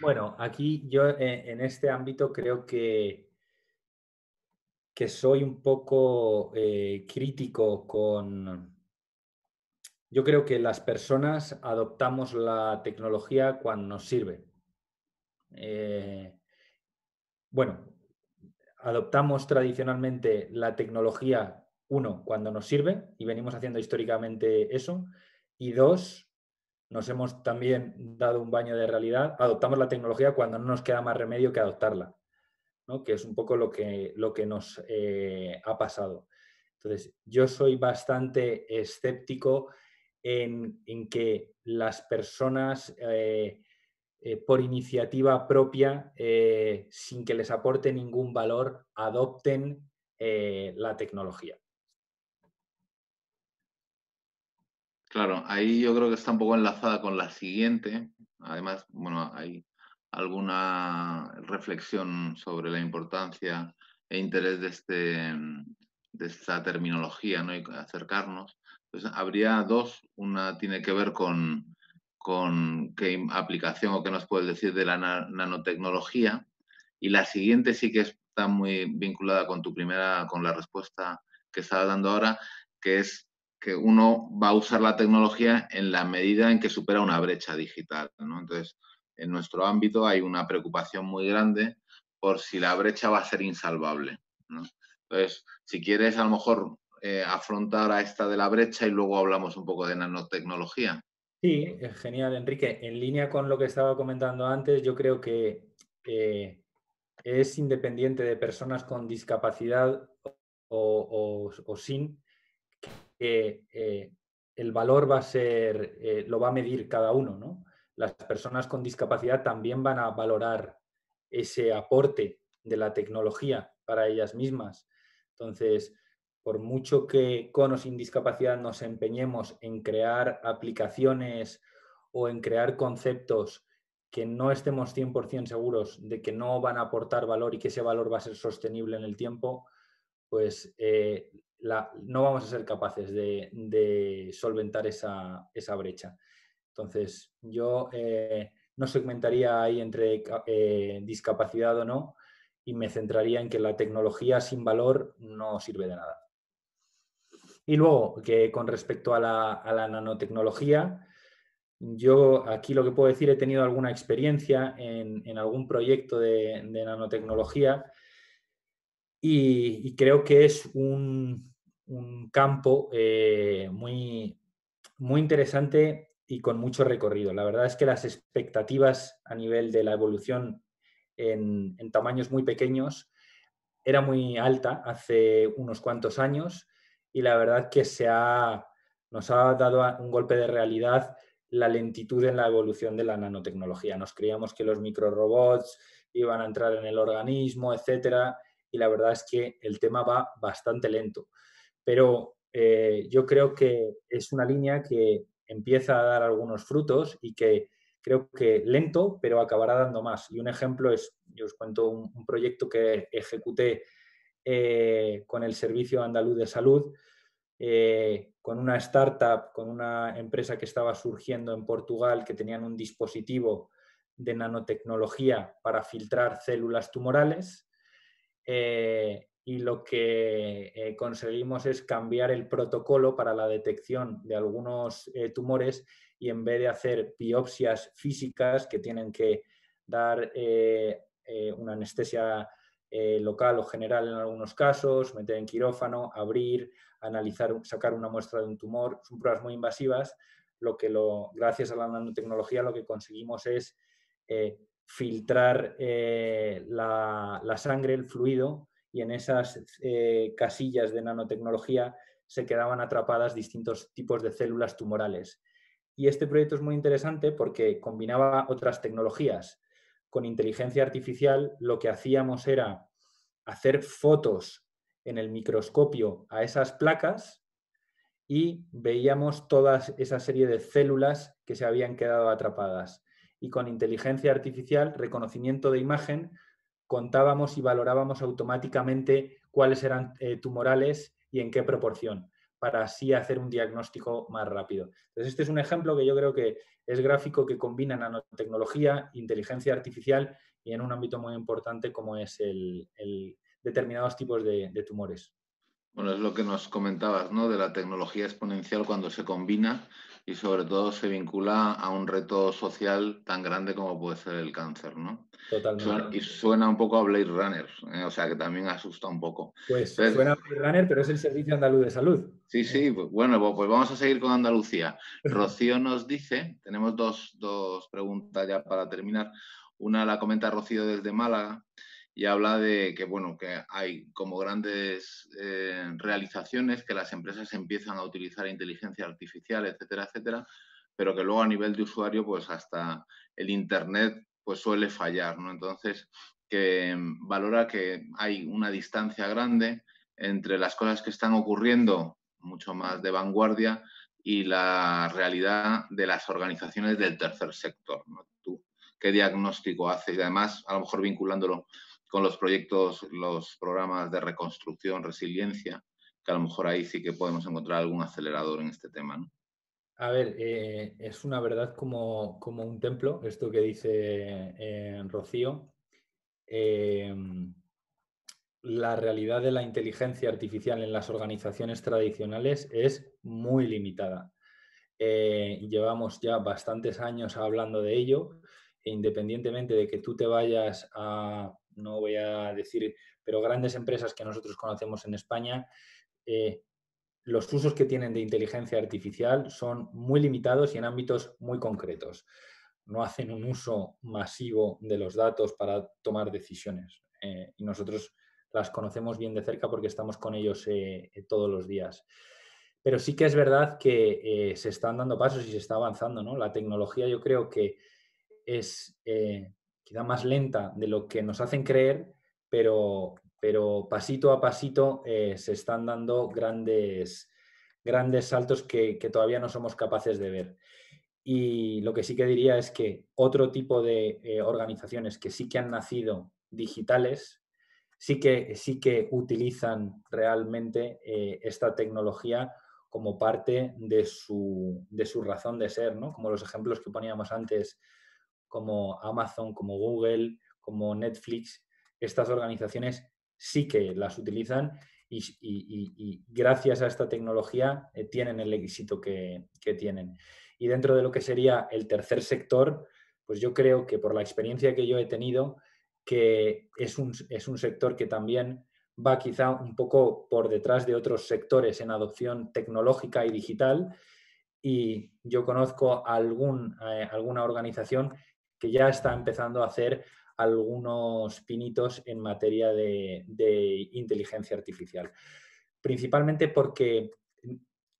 Bueno, aquí yo eh, en este ámbito creo que soy un poco eh, crítico con... Yo creo que las personas adoptamos la tecnología cuando nos sirve. Eh, bueno, adoptamos tradicionalmente la tecnología, uno, cuando nos sirve, y venimos haciendo históricamente eso, y dos, nos hemos también dado un baño de realidad, adoptamos la tecnología cuando no nos queda más remedio que adoptarla que es un poco lo que, lo que nos eh, ha pasado. Entonces, yo soy bastante escéptico en, que las personas eh, eh, por iniciativa propia, sin que les aporte ningún valor, adopten la tecnología. Claro, ahí yo creo que está un poco enlazada con la siguiente. Además, bueno, ahí alguna reflexión sobre la importancia e interés de, este, de esta terminología ¿no? y acercarnos. Pues habría dos. Una tiene que ver con, con qué aplicación o qué nos puedes decir de la nanotecnología. Y la siguiente sí que está muy vinculada con tu primera, con la respuesta que estaba dando ahora, que es que uno va a usar la tecnología en la medida en que supera una brecha digital. Entonces, en nuestro ámbito hay una preocupación muy grande por si la brecha va a ser insalvable. Entonces, si quieres a lo mejor eh, afrontar a esta de la brecha y luego hablamos un poco de nanotecnología. Sí, eh, genial, Enrique. En línea con lo que estaba comentando antes, yo creo que eh, es independiente de personas con discapacidad o, sin, que el valor va a ser, lo va a medir cada uno, ¿no? las personas con discapacidad también van a valorar ese aporte de la tecnología para ellas mismas. Entonces, por mucho que con o sin discapacidad nos empeñemos en crear aplicaciones o en crear conceptos que no estemos 100% seguros de que no van a aportar valor y que ese valor va a ser sostenible en el tiempo, pues eh, no vamos a ser capaces de, solventar esa brecha. Entonces, yo eh, no segmentaría ahí entre eh, discapacidad o no y me centraría en que la tecnología sin valor no sirve de nada. Y luego, que con respecto a la, nanotecnología, yo aquí lo que puedo decir, he tenido alguna experiencia en, algún proyecto de, nanotecnología y, creo que es un, campo eh, muy, muy interesante y con mucho recorrido. La verdad es que las expectativas a nivel de la evolución en, tamaños muy pequeños era muy alta hace unos cuantos años y la verdad que se ha, nos ha dado un golpe de realidad la lentitud en la evolución de la nanotecnología. Nos creíamos que los microrobots iban a entrar en el organismo, etcétera, y la verdad es que el tema va bastante lento. Pero eh, yo creo que es una línea que empieza a dar algunos frutos y que creo que lento, pero acabará dando más. Y un ejemplo es, yo os cuento un, proyecto que ejecuté eh, con el Servicio Andaluz de Salud, eh, con una startup, con una empresa que estaba surgiendo en Portugal, que tenían un dispositivo de nanotecnología para filtrar células tumorales. Eh, y lo que eh, conseguimos es cambiar el protocolo para la detección de algunos eh, tumores y en vez de hacer biopsias físicas que tienen que dar eh, una anestesia local o general en algunos casos, meter en quirófano, abrir, analizar, sacar una muestra de un tumor, son pruebas muy invasivas, lo que lo, gracias a la nanotecnología lo que conseguimos es filtrar la, la sangre, el fluido, y en esas eh, casillas de nanotecnología se quedaban atrapadas distintos tipos de células tumorales. Y este proyecto es muy interesante porque combinaba otras tecnologías. Con inteligencia artificial lo que hacíamos era hacer fotos en el microscopio a esas placas y veíamos toda esa serie de células que se habían quedado atrapadas. Y con inteligencia artificial, reconocimiento de imagen, contábamos y valorábamos automáticamente cuáles eran eh, tumorales y en qué proporción, para así hacer un diagnóstico más rápido. Entonces, este es un ejemplo que yo creo que es gráfico que combina nanotecnología, inteligencia artificial y en un ámbito muy importante como es el, determinados tipos de tumores. Bueno, es lo que nos comentabas, ¿no? De la tecnología exponencial cuando se combina y sobre todo se vincula a un reto social tan grande como puede ser el cáncer, ¿no? Totalmente. y suena un poco a Blade Runner, ¿eh? o sea que también asusta un poco. Pues suena a Blade Runner, pero es el Servicio Andaluz de Salud. Sí, sí, ¿Eh? pues, bueno, pues, pues vamos a seguir con Andalucía. Rocío nos dice, tenemos dos, dos preguntas ya para terminar. Una la comenta Rocío desde Málaga y habla de que, bueno, que hay como grandes eh, realizaciones, que las empresas empiezan a utilizar inteligencia artificial, etcétera, etcétera, pero que luego a nivel de usuario, pues hasta el Internet pues suele fallar, ¿no? Entonces, que valora que hay una distancia grande entre las cosas que están ocurriendo, mucho más de vanguardia, y la realidad de las organizaciones del tercer sector. ¿no? ¿Tú qué diagnóstico haces? Y además, a lo mejor vinculándolo con los proyectos, los programas de reconstrucción, resiliencia, que a lo mejor ahí sí que podemos encontrar algún acelerador en este tema. A ver, eh, es una verdad como, como, un templo, esto que dice eh, Rocío. Eh, la realidad de la inteligencia artificial en las organizaciones tradicionales es muy limitada. llevamos ya bastantes años hablando de ello, e independientemente de que tú te vayas a no voy a decir, pero grandes empresas que nosotros conocemos en España, eh, los usos que tienen de inteligencia artificial son muy limitados y en ámbitos muy concretos. No hacen un uso masivo de los datos para tomar decisiones. Eh, y nosotros las conocemos bien de cerca porque estamos con ellos eh, todos los días. Pero sí que es verdad que se están dando pasos y se está avanzando. La tecnología yo creo que es más lenta de lo que nos hacen creer, pero, pero pasito a pasito eh, se están dando grandes, grandes saltos que, que, todavía no somos capaces de ver. Y lo que sí que diría es que otro tipo de eh, organizaciones que sí que han nacido digitales, sí que, sí que utilizan realmente eh, esta tecnología como parte de su, de su razón de ser, ¿no? Como los ejemplos que poníamos antes como Amazon, como Google, como Netflix, estas organizaciones sí que las utilizan y, gracias a esta tecnología eh, tienen el éxito que, tienen. Y dentro de lo que sería el tercer sector, pues yo creo que por la experiencia que yo he tenido, que es un, es un sector que también va quizá un poco por detrás de otros sectores en adopción tecnológica y digital. Y yo conozco algún, eh, alguna organización que ya está empezando a hacer algunos pinitos en materia de, inteligencia artificial. Principalmente porque,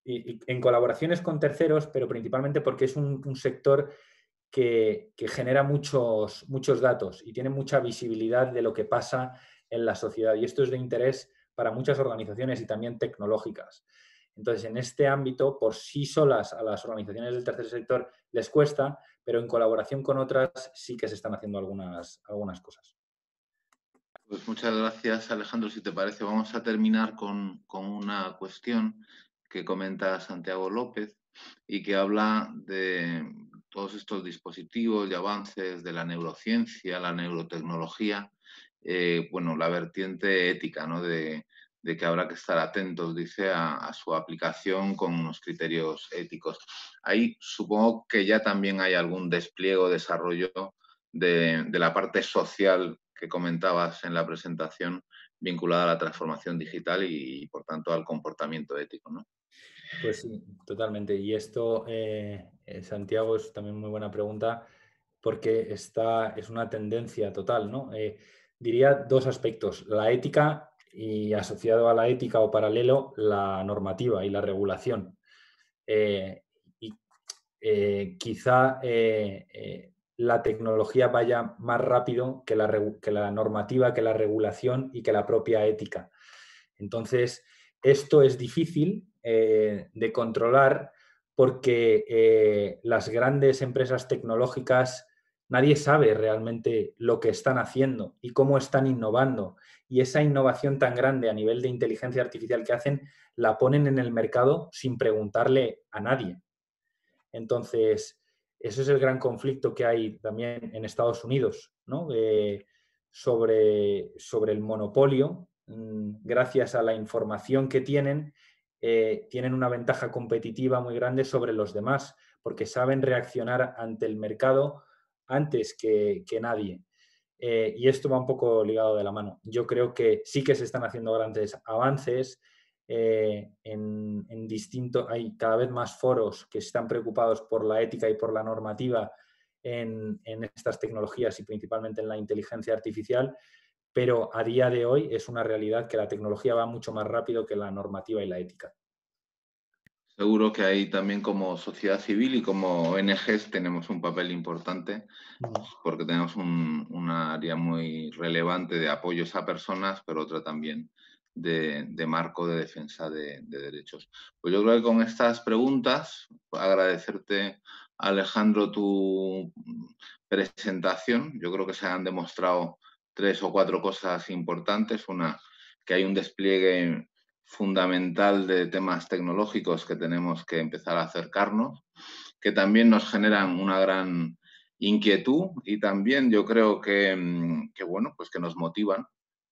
en colaboraciones con terceros, pero principalmente porque es un, sector que, genera muchos, muchos datos y tiene mucha visibilidad de lo que pasa en la sociedad. Y esto es de interés para muchas organizaciones y también tecnológicas. Entonces, en este ámbito, por sí solas a las organizaciones del tercer sector les cuesta, pero en colaboración con otras sí que se están haciendo algunas, algunas cosas. Pues muchas gracias, Alejandro. Si te parece, vamos a terminar con, una cuestión que comenta Santiago López y que habla de todos estos dispositivos y avances de la neurociencia, la neurotecnología, eh, bueno, la vertiente ética, ¿no? De, de que habrá que estar atentos, dice, a, su aplicación con unos criterios éticos. Ahí supongo que ya también hay algún despliego, desarrollo de, la parte social que comentabas en la presentación vinculada a la transformación digital y, por tanto, al comportamiento ético, ¿no? Pues sí, totalmente. Y esto, eh, eh, Santiago, es también muy buena pregunta porque esta es una tendencia total, ¿no? Eh, diría dos aspectos. La ética y asociado a la ética o paralelo la normativa y la regulación. Eh, eh, quizá eh, la tecnología vaya más rápido que que la, normativa, que la regulación y que la propia ética. Entonces, esto es difícil de controlar porque las grandes empresas tecnológicas Nadie sabe realmente lo que están haciendo y cómo están innovando. Y esa innovación tan grande a nivel de inteligencia artificial que hacen, la ponen en el mercado sin preguntarle a nadie. Entonces, ese es el gran conflicto que hay también en Estados Unidos, eh, sobre, sobre el monopolio, mm, gracias a la información que tienen, eh, tienen una ventaja competitiva muy grande sobre los demás, porque saben reaccionar ante el mercado antes que, nadie. Eh, y esto va un poco ligado de la mano. Yo creo que sí que se están haciendo grandes avances. Eh, en, en hay cada vez más foros que están preocupados por la ética y por la normativa en, estas tecnologías y principalmente en la inteligencia artificial, pero a día de hoy es una realidad que la tecnología va mucho más rápido que la normativa y la ética. Seguro que ahí también como sociedad civil y como ONGs tenemos un papel importante pues, porque tenemos un, una área muy relevante de apoyos a personas, pero otra también de, marco de defensa de, de, derechos. Pues yo creo que con estas preguntas, agradecerte Alejandro tu presentación. Yo creo que se han demostrado tres o cuatro cosas importantes. Una, que hay un despliegue fundamental de temas tecnológicos que tenemos que empezar a acercarnos, que también nos generan una gran inquietud y también yo creo mm, que, bueno, pues que nos motivan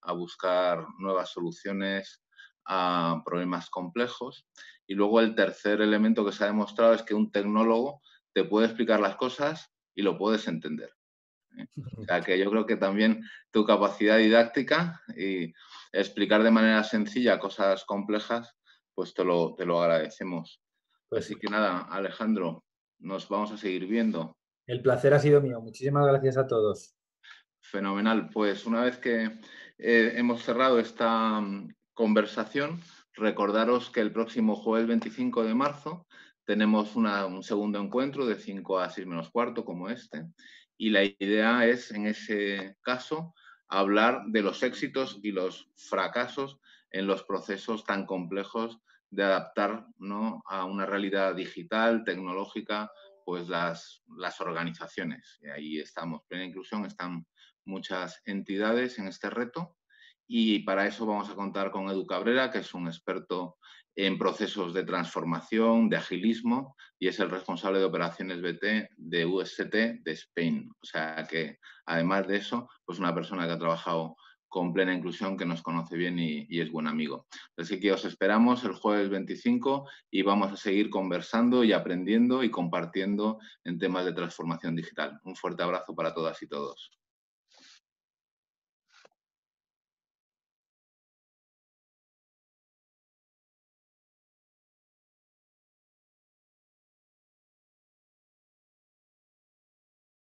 a buscar nuevas soluciones a problemas complejos. Y luego el tercer elemento que se ha demostrado es que un tecnólogo te puede explicar las cosas y lo puedes entender. que yo creo que también tu capacidad didáctica y explicar de manera sencilla cosas complejas, pues te lo, agradecemos. Pues Así que nada, Alejandro, nos vamos a seguir viendo. El placer ha sido mío. Muchísimas gracias a todos. Fenomenal. Pues una vez que eh, hemos cerrado esta mm, conversación, recordaros que el próximo jueves 25 de marzo tenemos un segundo encuentro de 5 a 6 menos cuarto como este y la idea es, en ese caso, hablar de los éxitos y los fracasos en los procesos tan complejos de adaptar ¿no? a una realidad digital, tecnológica, pues las, las organizaciones. Y ahí estamos, plena inclusión, están muchas entidades en este reto y para eso vamos a contar con Edu Cabrera, que es un experto en procesos de transformación, de agilismo, y es el responsable de operaciones BT de UST de Spain. O sea que, además de eso, pues una persona que ha trabajado con plena inclusión, que nos conoce bien y, y es buen amigo. Así que os esperamos el jueves 25 y vamos a seguir conversando y aprendiendo y compartiendo en temas de transformación digital. Un fuerte abrazo para todas y todos.